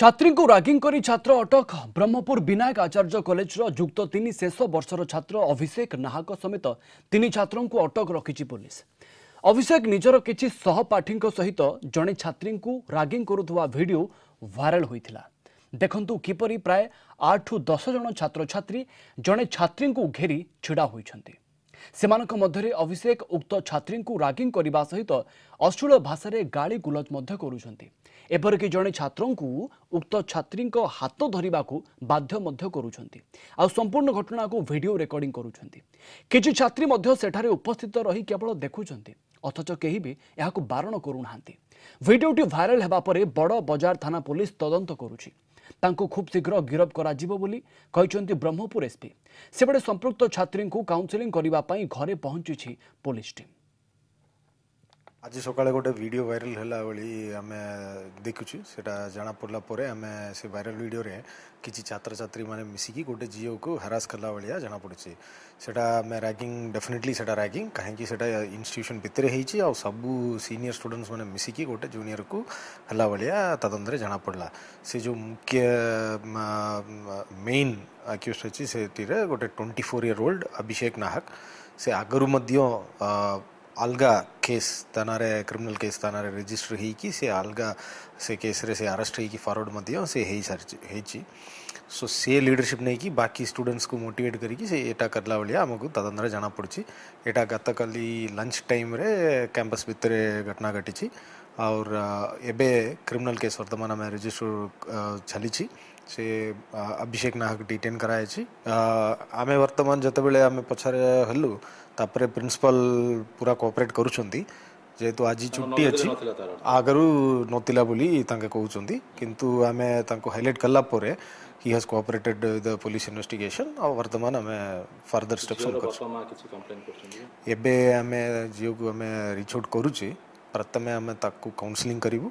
ছাত্রীঙ্কু ragging করে ছাত্র অটক ব্রহ্মপুর বিনায়ক আচার্য কলেজর যুক্ত তিনি শেষ বর্ষর ছাত্র অভিষেক নাহাক সমেত তিনি ছাত্রঙ্কু অটক রখিছি পুলিশ অভিষেক নিজের কিছু সহপাঠীঙ্ সহিত জনে ছাত্রীঙ্কু রাগিং করুথিবা ভিডিও ভাইরাল হয়েছিল দেখন্তু কিপরি প্রায় আঠু দশ জন ছাত্রছাত্রী জনে ছাত্রীঙ্কু ঘেরি ছিড়া হয়েছেন ସେମାନଙ୍କ ମଧ୍ୟରେ ଅଭିଷେକ ଉକ୍ତ ଛାତ୍ରୀଙ୍କୁ ରାଗିଂ କରିବା ସହିତ ଅଶ୍ଳୀଳ ଭାଷାରେ ଗାଳି ଗୁଲଜ ମଧ୍ୟ କରୁଛନ୍ତି ଏପରିକି ଜଣେ ଛାତ୍ରଙ୍କୁ ଉକ୍ତ ଛାତ୍ରୀଙ୍କ ହାତ ଧରିବାକୁ ବାଧ୍ୟ ମଧ୍ୟ କରୁଛନ୍ତି ଆଉ ସମ୍ପୂର୍ଣ୍ଣ ଘଟଣାକୁ ଭିଡ଼ିଓ ରେକର୍ଡିଂ କରୁଛନ୍ତି କିଛି ଛାତ୍ରୀ ମଧ୍ୟ ସେଠାରେ ଉପସ୍ଥିତ ରହି କେବଳ ଦେଖୁଛନ୍ତି ଅଥଚ କେହି ବି ଏହାକୁ ବାରଣ କରୁନାହାନ୍ତି ଭିଡ଼ିଓଟି ଭାଇରାଲ ହେବା ପରେ ବଡ଼ ବଜାର ଥାନା ପୋଲିସ ତଦନ୍ତ କରୁଛି ତାଙ୍କୁ ଖୁବ୍ ଶୀଘ୍ର ଗିରଫ କରାଯିବ ବୋଲି କହିଛନ୍ତି ବ୍ରହ୍ମପୁର ଏସ୍ପି ସେପଟେ ସମ୍ପୃକ୍ତ ଛାତ୍ରୀଙ୍କୁ କାଉନ୍ସେଲିଂ କରିବା ପାଇଁ ଘରେ ପହଞ୍ଚିଛି ପୋଲିସ ଟିମ୍ आज सका गोटे भिड भाइराल होगाभि आम देखु से जाना पड़ला आम से भाइराल भिड में किसी छात्र छात्री मैंने मिसिकी गोटे झीओ को हरास कला भाया जनापड़ी से रागिंग डेफिनेटली रागिंग कहीं इनट्यूशन भितर है सब सिनियर स्टूडेंट्स मैंने मिसिकी गोटे जूनियर को हला भाया तदंतर जनापड़ा से जो मुख्य मेन आक्यूज अच्छी से गोटे twenty four year old Abhishek Nahak से आगर मध्य अलगा केस तना रे क्रिमिनल केस तना रेजिस्टर हो ही की से अलगा से केस रे से अरेस्ट ही की फॉरवर्ड मध्ये से हे सर्च हे सो से लीडरशिप नहीं कि बाकी स्टूडेंट्स को मोटिवेट करी की एटा करला वाली हम को तदन रे जाना पड़ एटा गत काली लंच टाइम रे कैंपस भितरे घटना घटी और एबे क्रिमिनल केस वर्तमान में रजिस्टर चली से अभिषेक नाहक डिटेन कराई आम बर्तमान जो बड़े आम पचार हलु तापर प्रिंसिपल पूरा कोऑपरेट कर जेहेतु आज छुट्टी अच्छी आगर ना बोली कहते कि आम हाइलाइट कलापर he has cooperated the police investigation आ वर्तमान आम फर्दर स्टेप एवं आम झीव को आम रिच आउट करें प्रथम आम कौनसली करूँ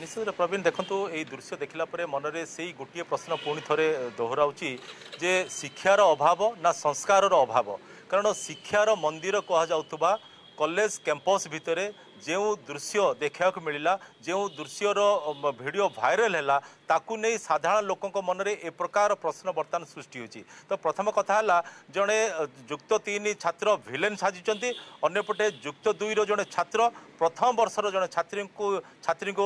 ନିଶ୍ଚିତ ପ୍ରବୀଣ ଦେଖନ୍ତୁ ଏଇ ଦୃଶ୍ୟ ଦେଖିଲା ପରେ ମନରେ ସେଇ ଗୋଟିଏ ପ୍ରଶ୍ନ ପୁଣି ଥରେ ଦୋହରାଉଛି ଯେ ଶିକ୍ଷାର ଅଭାବ ନା ସଂସ୍କାରର ଅଭାବ କାରଣ ଶିକ୍ଷାର ମନ୍ଦିର କୁହାଯାଉଥିବା କଲେଜ କ୍ୟାମ୍ପସ୍ ଭିତରେ ଯେଉଁ ଦୃଶ୍ୟ ଦେଖିବାକୁ ମିଳିଲା ଯେଉଁ ଦୃଶ୍ୟର ଭିଡ଼ିଓ ଭାଇରାଲ ହେଲା ତାକୁ ନେଇ ସାଧାରଣ ଲୋକଙ୍କ ମନରେ ଏ ପ୍ରକାର ପ୍ରଶ୍ନ ବର୍ତ୍ତମାନ ସୃଷ୍ଟି ହେଉଛି ତ ପ୍ରଥମ କଥା ହେଲା ଜଣେ ଯୁକ୍ତ ତିନି ଛାତ୍ର ଭିଲେନ୍ ସାଜିଛନ୍ତି ଅନ୍ୟପଟେ ଯୁକ୍ତ ଦୁଇର ଜଣେ ଛାତ୍ର ପ୍ରଥମ ବର୍ଷର ଜଣେ ଛାତ୍ରୀଙ୍କୁ ଛାତ୍ରୀଙ୍କୁ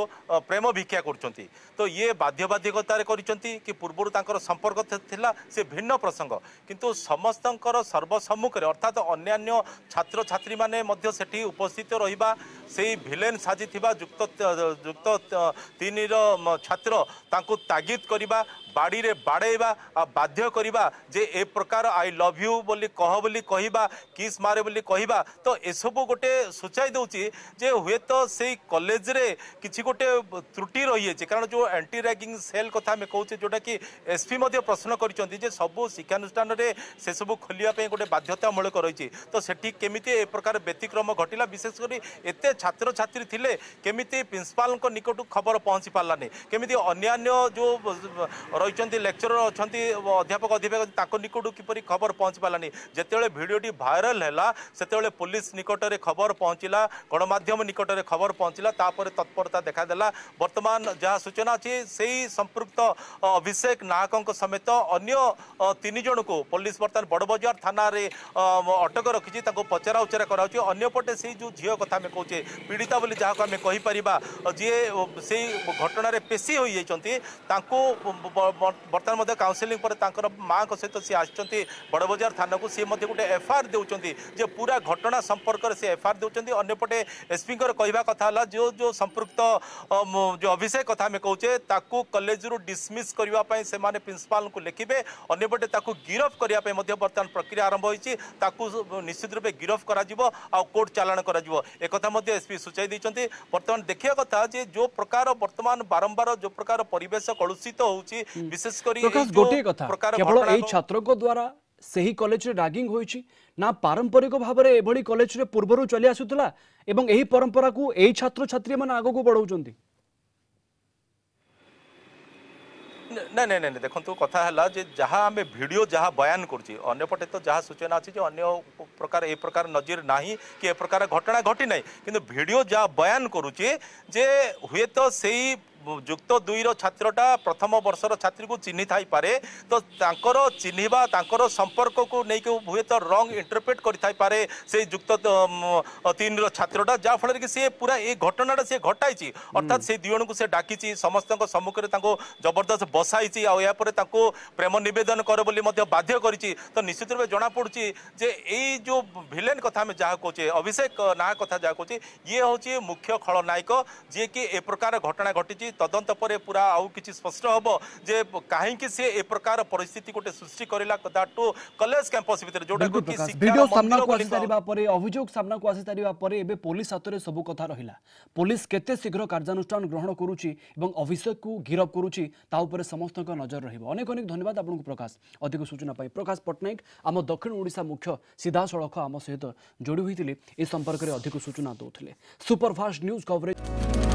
ପ୍ରେମ ଭିକ୍ଷା କରୁଛନ୍ତି ତ ଇଏ ବାଧ୍ୟବାଧ୍ୟକତାରେ କରିଛନ୍ତି କି ପୂର୍ବରୁ ତାଙ୍କର ସମ୍ପର୍କ ଥିଲା ସେ ଭିନ୍ନ ପ୍ରସଙ୍ଗ କିନ୍ତୁ ସମସ୍ତଙ୍କର ସର୍ବସମ୍ମୁଖରେ ଅର୍ଥାତ୍ ଅନ୍ୟାନ୍ୟ ଛାତ୍ରଛାତ୍ରୀମାନେ ମଧ୍ୟ ସେଠି ଉପସ୍ଥିତ ରହିବା সেই ଭିଲେନ୍ ସାଜିଥିବା ଯୁକ୍ତ ଯୁକ୍ତ ତିନିର ଛାତ୍ର ତାଙ୍କୁ ତାଗିଦ କରିବା ବାଡ଼ିରେ ବାଡ଼େଇବା ବାଧ୍ୟ କରିବା ଯେ ଏ ପ୍ରକାର ଆଇ ଲଭ୍ ୟୁ ବୋଲି କହ ବୋଲି କହିବା କିସ୍ ମାରେ ବୋଲି କହିବା ତ ଏସବୁ ଗୋଟେ ସୂଚାଇ ଦେଉଛି ଯେ ହୁଏତ ସେଇ କଲେଜରେ କିଛି ଗୋଟେ ତ୍ରୁଟି ରହିଯାଇଛି କାରଣ ଯେଉଁ ଆଣ୍ଟି ରାଗିଂ ସେଲ୍ କଥା ଆମେ କହୁଛେ ଯେଉଁଟାକି ଏସ୍ପି ମଧ୍ୟ ପ୍ରଶ୍ନ କରିଛନ୍ତି ଯେ ସବୁ ଶିକ୍ଷାନୁଷ୍ଠାନରେ ସେସବୁ ଖୋଲିବା ପାଇଁ ଗୋଟେ ବାଧ୍ୟତାମୂଳକ ରହିଛି ତ ସେଠି କେମିତି ଏ ପ୍ରକାର ବ୍ୟତିକ୍ରମ ଘଟିଲା ବିଶେଷ କରି ଏତେ ଛାତ୍ରଛାତ୍ରୀ ଥିଲେ କେମିତି ପ୍ରିନ୍ସିପାଲଙ୍କ ନିକଟକୁ ଖବର ପହଞ୍ଚି ପାରିଲାନି କେମିତି ଅନ୍ୟାନ୍ୟ ଯେଉଁ ରହିଛନ୍ତି ଲେକ୍ଚରର ଅଛନ୍ତି ଅଧ୍ୟାପକ ଅଧ୍ୟାପକ ତାଙ୍କ ନିକଟକୁ କିପରି ଖବର ପହଞ୍ଚି ପାରିଲାନି ଯେତେବେଳେ ଭିଡ଼ିଓଟି ଭାଇରାଲ ହେଲା ସେତେବେଳେ ପୋଲିସ ନିକଟରେ ଖବର ପହଞ୍ଚିଲା ଗଣମାଧ୍ୟମ ନିକଟରେ ଖବର ପହଞ୍ଚିଲା ତାପରେ ତତ୍ପରତା ଦେଖାଦେଲା ବର୍ତ୍ତମାନ ଯାହା ସୂଚନା ଅଛି ସେଇ ସମ୍ପୃକ୍ତ ଅଭିଷେକ ନାହକଙ୍କ ସମେତ ଅନ୍ୟ ତିନି ଜଣଙ୍କୁ ପୋଲିସ ବର୍ତ୍ତମାନ ବଡ଼ବଜାର ଥାନାରେ ଅଟକ ରଖିଛି ତାଙ୍କୁ ପଚରା ଉଚରା କରାଯାଉଛି ଅନ୍ୟପଟେ ସେଇ ଯେଉଁ ଝିଅ କଥା ଆମେ କହୁଛେ ପୀଡ଼ିତା ବୋଲି ଯାହାକୁ ଆମେ କହିପାରିବା ଯିଏ ସେଇ ଘଟଣାରେ ପେଶି ହୋଇଯାଇଛନ୍ତି ତାଙ୍କୁ ବର୍ତ୍ତମାନ ମଧ୍ୟ କାଉନ୍ସେଲିଂ ପରେ ତାଙ୍କର ମାଆଙ୍କ ସହିତ ସେ ଆସିଛନ୍ତି ବଡ଼ବଜାର ଥାନାକୁ ସେ ମଧ୍ୟ ଗୋଟେ ଏଫଆଇଆର୍ ଦେଉଛନ୍ତି ଯେ ପୁରା ଘଟଣା ସମ୍ପର୍କରେ ସେ ଏଫଆଇଆର୍ ଦେଉଛନ୍ତି ଅନ୍ୟପଟେ ଏସ୍ପିଙ୍କର କହିବା କଥା ହେଲା ଯେଉଁ ଯେଉଁ ସମ୍ପୃକ୍ତ ଯେଉଁ ଅଭିଷେକ କଥା ଆମେ କହୁଛେ ତାକୁ କଲେଜରୁ ଡିସମିସ୍ କରିବା ପାଇଁ ସେମାନେ ପ୍ରିନ୍ସିପାଲଙ୍କୁ ଲେଖିବେ ଅନ୍ୟପଟେ ତାକୁ ଗିରଫ କରିବା ପାଇଁ ମଧ୍ୟ ବର୍ତ୍ତମାନ ପ୍ରକ୍ରିୟା ଆରମ୍ଭ ହୋଇଛି ତାକୁ ନିଶ୍ଚିତ ରୂପେ ଗିରଫ କରାଯିବ ଆଉ କୋର୍ଟ ଚାଲାଣ କରାଯିବ ଏକଥା ମଧ୍ୟ ଏସ୍ପି ସୂଚାଇ ଦେଇଛନ୍ତି ବର୍ତ୍ତମାନ ଦେଖିବା କଥା ଯେ ଯେଉଁ ପ୍ରକାର ବର୍ତ୍ତମାନ ବାରମ୍ବାର ଯେଉଁ ପ୍ରକାର ପରିବେଶ କଳୁଷିତ ହେଉଛି বিশেষ করে প্রকাশ গোটিয়ে কথা কেবল এই ছাত্রক দ্বারা ସେହି କଲେଜରେ ରାଗିଂ ହୋଇଛି ନା ପାରମ୍ପରିକ ଭାବରେ ଏଭଳି କଲେଜରେ ପୂର୍ବରୁ ଚଲି ଆସୁଥିଲା ଏବଂ ଏହି ପରମ୍ପରାକୁ ଏହି ଛାତ୍ରଛାତ୍ରୀମାନେ ଆଗକୁ ବଢ଼ାଉଛନ୍ତି ନାଇଁ ନାଇଁ ନାଇଁ ଦେଖନ୍ତୁ କଥା ହେଲା ଯେ ଯାହା ଆମେ ଭିଡ଼ିଓ ଯାହା ବୟାନ କରୁଛି ଅନ୍ୟପଟେ ତ ଯାହା ସୂଚନା ଅଛି ଯେ ଅନ୍ୟ ପ୍ରକାର ଏ ପ୍ରକାର ନଜିର ନାହିଁ କି ଏ ପ୍ରକାର ଘଟଣା ଘଟିନାହିଁ କିନ୍ତୁ ଭିଡ଼ିଓ ଯାହା ବୟାନ କରୁଛି ଯେ ହୁଏତ ସେଇ যুক্ত দুইর ছাত্রটা প্রথম বর্ষর ছাত্রী চিহ্নি থাইপরে তো তাঁর চিহ্নবা তাঁর সম্পর্ক নেই হুয়েত রং ইন্টরপ্রেট করে থাইপরে সেই যুক্ত তিনর ছাত্রটা যা ফলে কি সে পুরা এই ঘটনাটা সে ঘটাইছে অর্থাৎ সেই দুই জনকে সে ডাকিছি সমস্ত সম্মুখে তাঁকু জবরদস্ত বসাইছি আপরে তাঁকু প্রেম নিবেদন করে বলে বাধ্য করেছি তো নিশ্চিত রূপে জনাপড়ুছি যে এই যে ভিলেন কথা আমি যা কৌছে অভিষেক না কথা যা কৌছে ইয়ে হচ্ছে মুখ্য খলনায়ক যে কি এ প্রকার ঘটনা ঘটিছে তদন্ত পরে পুরা আউ কিছু স্পষ্ট হব যে কাহিকি সে এ প্রকার পরিস্থিতি গোটে সৃষ্টি করিলা কথাটু কলেজ ক্যাম্পাস ভিতরে যোটা কি ভিডিও সামনা কো আসি সারিবা পরে অভিযোগ সামনা কো আসি তারিবা পরে এবে পুলিশ হাতরে সবু কথা রহিলা পুলিশ কেতে শীঘ্র কার্যানুষ্ঠান গ্রহণ করুচি এবং অভিষেককু গিরফ করুচি তা উপরে সমস্তଙ୍କ নজর রহিব অনেক অনেক ধন্যবাদ আপনার প্রকাশ অধিক সূচনা পাই প্রকাশ পটনাইক আম দক্ষিণ ওড়িশা মুখ্য সিধা সড়ক আম সহ যোড়ি হয়েছিল এ সম্পর্কের অধিক সূচনা দৌলে সুপরফাস্ট নিউজ কভরেজ